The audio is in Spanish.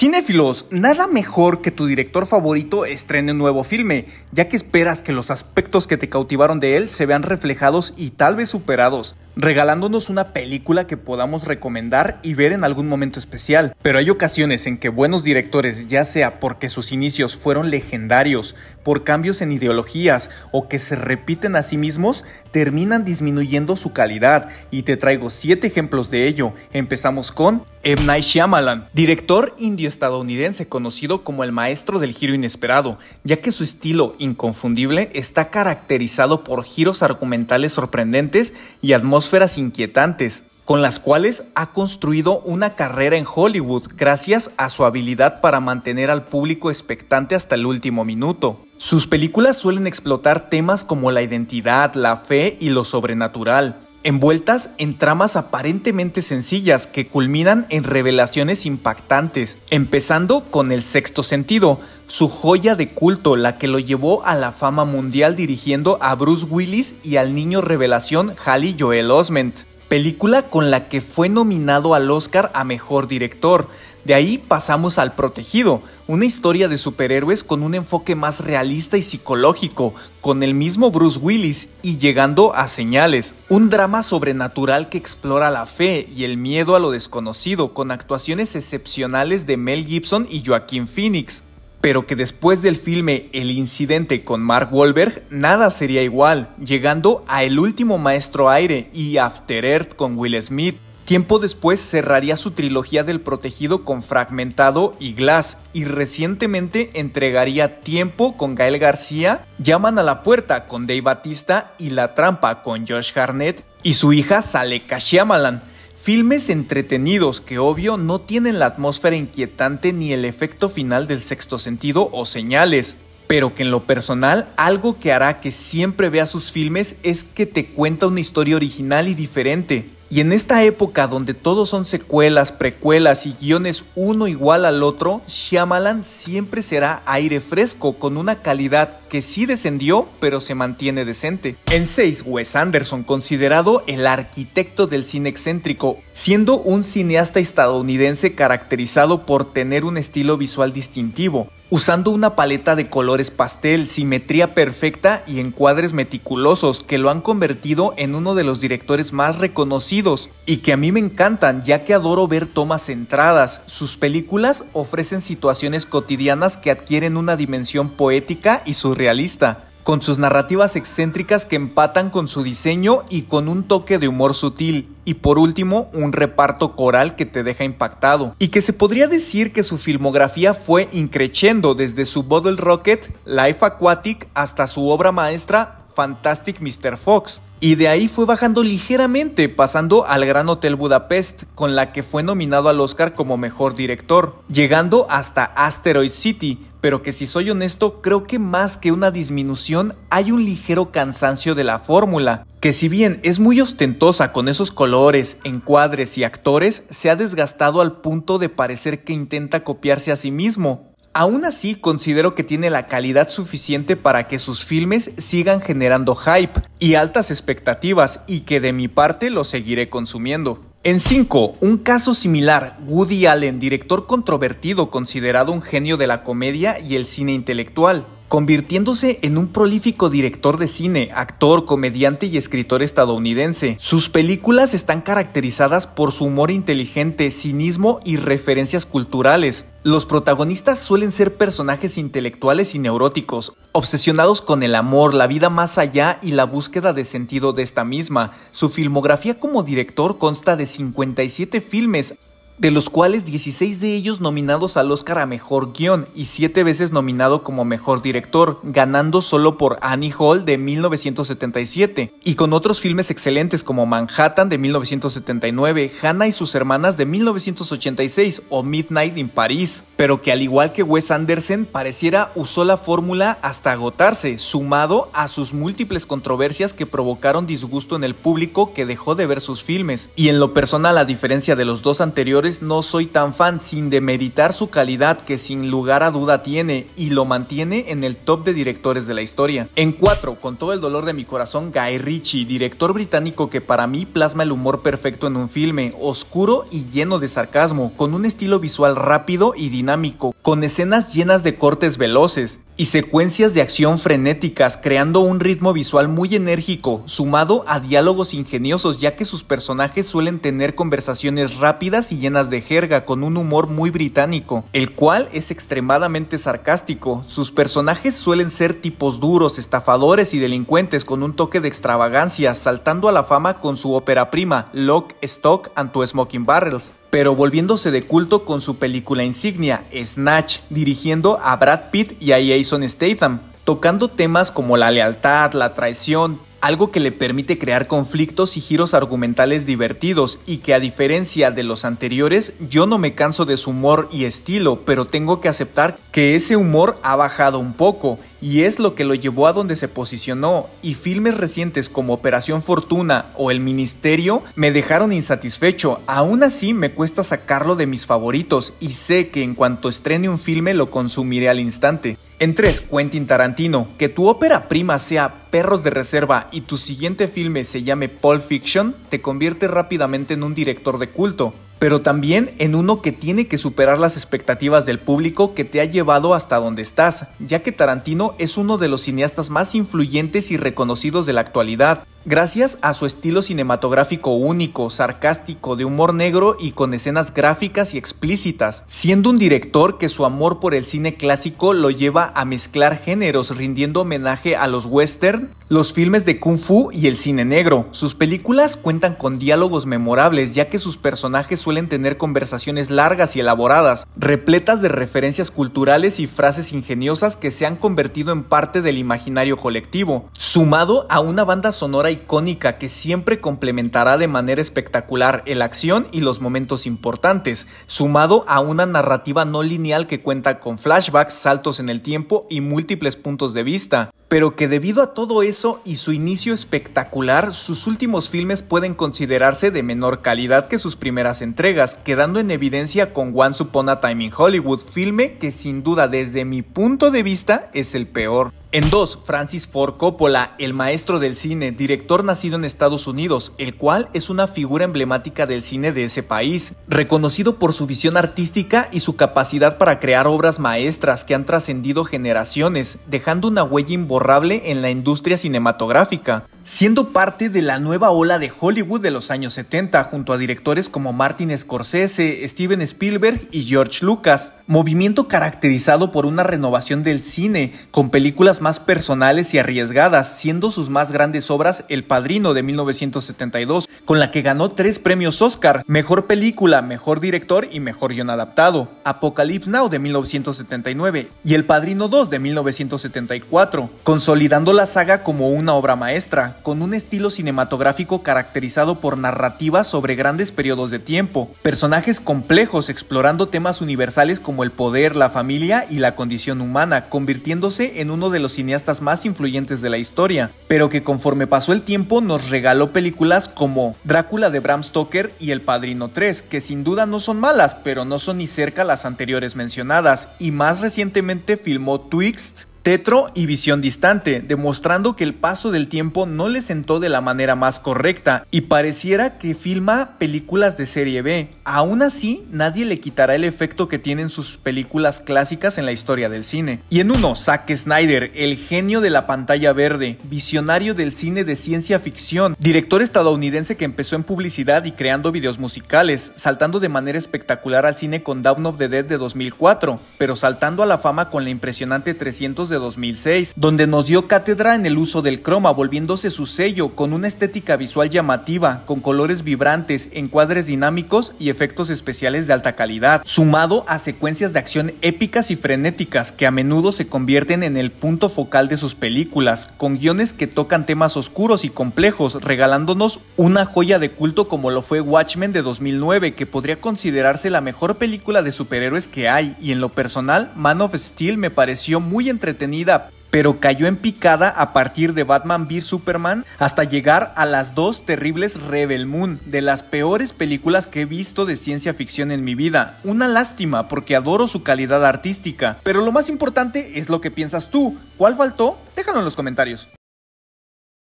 Cinéfilos, nada mejor que tu director favorito estrene un nuevo filme, ya que esperas que los aspectos que te cautivaron de él se vean reflejados y tal vez superados, regalándonos una película que podamos recomendar y ver en algún momento especial. Pero hay ocasiones en que buenos directores, ya sea porque sus inicios fueron legendarios, por cambios en ideologías o que se repiten a sí mismos, terminan disminuyendo su calidad y te traigo siete ejemplos de ello. Empezamos con M. Night Shyamalan, director indio-estadounidense conocido como el maestro del giro inesperado, ya que su estilo inconfundible está caracterizado por giros argumentales sorprendentes y atmósferas inquietantes, con las cuales ha construido una carrera en Hollywood gracias a su habilidad para mantener al público expectante hasta el último minuto. Sus películas suelen explotar temas como la identidad, la fe y lo sobrenatural, envueltas en tramas aparentemente sencillas que culminan en revelaciones impactantes, empezando con El Sexto Sentido, su joya de culto, la que lo llevó a la fama mundial dirigiendo a Bruce Willis y al niño revelación Hallie Joel Osment película con la que fue nominado al Oscar a Mejor Director. De ahí pasamos al Protegido, una historia de superhéroes con un enfoque más realista y psicológico, con el mismo Bruce Willis y llegando a Señales, un drama sobrenatural que explora la fe y el miedo a lo desconocido, con actuaciones excepcionales de Mel Gibson y Joaquín Phoenix pero que después del filme El incidente con Mark Wahlberg nada sería igual, llegando a El último maestro aire y After Earth con Will Smith. Tiempo después cerraría su trilogía del protegido con Fragmentado y Glass y recientemente entregaría Tiempo con Gael García, Llaman a la puerta con Dave Batista y La trampa con Josh Harnett y su hija Sale Shyamalan. Filmes entretenidos que obvio no tienen la atmósfera inquietante ni el efecto final del sexto sentido o señales, pero que en lo personal algo que hará que siempre vea sus filmes es que te cuenta una historia original y diferente. Y en esta época donde todos son secuelas, precuelas y guiones uno igual al otro, Shyamalan siempre será aire fresco con una calidad que sí descendió, pero se mantiene decente. En 6, Wes Anderson, considerado el arquitecto del cine excéntrico, siendo un cineasta estadounidense caracterizado por tener un estilo visual distintivo, usando una paleta de colores pastel, simetría perfecta y encuadres meticulosos que lo han convertido en uno de los directores más reconocidos y que a mí me encantan ya que adoro ver tomas centradas. Sus películas ofrecen situaciones cotidianas que adquieren una dimensión poética y surrealista realista, con sus narrativas excéntricas que empatan con su diseño y con un toque de humor sutil, y por último un reparto coral que te deja impactado, y que se podría decir que su filmografía fue increciendo desde su Bottle Rocket, Life Aquatic, hasta su obra maestra Fantastic Mr. Fox, y de ahí fue bajando ligeramente, pasando al Gran Hotel Budapest, con la que fue nominado al Oscar como mejor director, llegando hasta Asteroid City, pero que si soy honesto, creo que más que una disminución hay un ligero cansancio de la fórmula, que si bien es muy ostentosa con esos colores, encuadres y actores, se ha desgastado al punto de parecer que intenta copiarse a sí mismo, Aún así, considero que tiene la calidad suficiente para que sus filmes sigan generando hype y altas expectativas y que de mi parte lo seguiré consumiendo. En 5, un caso similar, Woody Allen, director controvertido considerado un genio de la comedia y el cine intelectual convirtiéndose en un prolífico director de cine, actor, comediante y escritor estadounidense. Sus películas están caracterizadas por su humor inteligente, cinismo y referencias culturales. Los protagonistas suelen ser personajes intelectuales y neuróticos, obsesionados con el amor, la vida más allá y la búsqueda de sentido de esta misma. Su filmografía como director consta de 57 filmes, de los cuales 16 de ellos nominados al Oscar a Mejor Guión y 7 veces nominado como Mejor Director, ganando solo por Annie Hall de 1977, y con otros filmes excelentes como Manhattan de 1979, Hannah y sus hermanas de 1986 o Midnight in Paris, pero que al igual que Wes Anderson pareciera usó la fórmula hasta agotarse, sumado a sus múltiples controversias que provocaron disgusto en el público que dejó de ver sus filmes, y en lo personal a diferencia de los dos anteriores, no soy tan fan sin demeritar su calidad que sin lugar a duda tiene y lo mantiene en el top de directores de la historia. En 4, con todo el dolor de mi corazón, Guy Ritchie, director británico que para mí plasma el humor perfecto en un filme, oscuro y lleno de sarcasmo, con un estilo visual rápido y dinámico, con escenas llenas de cortes veloces, y secuencias de acción frenéticas, creando un ritmo visual muy enérgico, sumado a diálogos ingeniosos, ya que sus personajes suelen tener conversaciones rápidas y llenas de jerga, con un humor muy británico, el cual es extremadamente sarcástico. Sus personajes suelen ser tipos duros, estafadores y delincuentes, con un toque de extravagancia, saltando a la fama con su ópera prima, Lock, Stock and Two Smoking Barrels pero volviéndose de culto con su película insignia, Snatch, dirigiendo a Brad Pitt y a Jason Statham, tocando temas como la lealtad, la traición, algo que le permite crear conflictos y giros argumentales divertidos y que a diferencia de los anteriores yo no me canso de su humor y estilo, pero tengo que aceptar que ese humor ha bajado un poco y es lo que lo llevó a donde se posicionó y filmes recientes como Operación Fortuna o El Ministerio me dejaron insatisfecho, aún así me cuesta sacarlo de mis favoritos y sé que en cuanto estrene un filme lo consumiré al instante. En 3, Quentin Tarantino, que tu ópera prima sea Perros de Reserva y tu siguiente filme se llame Pulp Fiction, te convierte rápidamente en un director de culto, pero también en uno que tiene que superar las expectativas del público que te ha llevado hasta donde estás, ya que Tarantino es uno de los cineastas más influyentes y reconocidos de la actualidad, Gracias a su estilo cinematográfico único, sarcástico, de humor negro y con escenas gráficas y explícitas, siendo un director que su amor por el cine clásico lo lleva a mezclar géneros rindiendo homenaje a los western, los filmes de kung fu y el cine negro. Sus películas cuentan con diálogos memorables ya que sus personajes suelen tener conversaciones largas y elaboradas, repletas de referencias culturales y frases ingeniosas que se han convertido en parte del imaginario colectivo, sumado a una banda sonora icónica que siempre complementará de manera espectacular la acción y los momentos importantes, sumado a una narrativa no lineal que cuenta con flashbacks, saltos en el tiempo y múltiples puntos de vista pero que debido a todo eso y su inicio espectacular, sus últimos filmes pueden considerarse de menor calidad que sus primeras entregas, quedando en evidencia con One Upon a Time in Hollywood, filme que sin duda desde mi punto de vista es el peor. En dos, Francis Ford Coppola, el maestro del cine, director nacido en Estados Unidos, el cual es una figura emblemática del cine de ese país, reconocido por su visión artística y su capacidad para crear obras maestras que han trascendido generaciones, dejando una huella imborrable en la industria cinematográfica siendo parte de la nueva ola de Hollywood de los años 70, junto a directores como Martin Scorsese, Steven Spielberg y George Lucas, movimiento caracterizado por una renovación del cine, con películas más personales y arriesgadas, siendo sus más grandes obras El Padrino de 1972, con la que ganó tres premios Oscar, Mejor Película, Mejor Director y Mejor Guión Adaptado, Apocalypse Now de 1979 y El Padrino 2 de 1974, consolidando la saga como una obra maestra con un estilo cinematográfico caracterizado por narrativas sobre grandes periodos de tiempo, personajes complejos explorando temas universales como el poder, la familia y la condición humana, convirtiéndose en uno de los cineastas más influyentes de la historia, pero que conforme pasó el tiempo nos regaló películas como Drácula de Bram Stoker y El Padrino 3, que sin duda no son malas, pero no son ni cerca las anteriores mencionadas, y más recientemente filmó Twixt, Tetro y visión distante, demostrando que el paso del tiempo no le sentó de la manera más correcta y pareciera que filma películas de serie B, Aún así, nadie le quitará el efecto que tienen sus películas clásicas en la historia del cine. Y en uno, Zack Snyder, el genio de la pantalla verde, visionario del cine de ciencia ficción, director estadounidense que empezó en publicidad y creando videos musicales, saltando de manera espectacular al cine con Down of the Dead de 2004, pero saltando a la fama con la impresionante 300 de 2006, donde nos dio cátedra en el uso del croma, volviéndose su sello con una estética visual llamativa, con colores vibrantes, encuadres dinámicos y efectos efectos especiales de alta calidad, sumado a secuencias de acción épicas y frenéticas que a menudo se convierten en el punto focal de sus películas, con guiones que tocan temas oscuros y complejos, regalándonos una joya de culto como lo fue Watchmen de 2009, que podría considerarse la mejor película de superhéroes que hay, y en lo personal, Man of Steel me pareció muy entretenida, pero cayó en picada a partir de Batman v Superman hasta llegar a las dos terribles Rebel Moon, de las peores películas que he visto de ciencia ficción en mi vida. Una lástima porque adoro su calidad artística, pero lo más importante es lo que piensas tú. ¿Cuál faltó? Déjalo en los comentarios.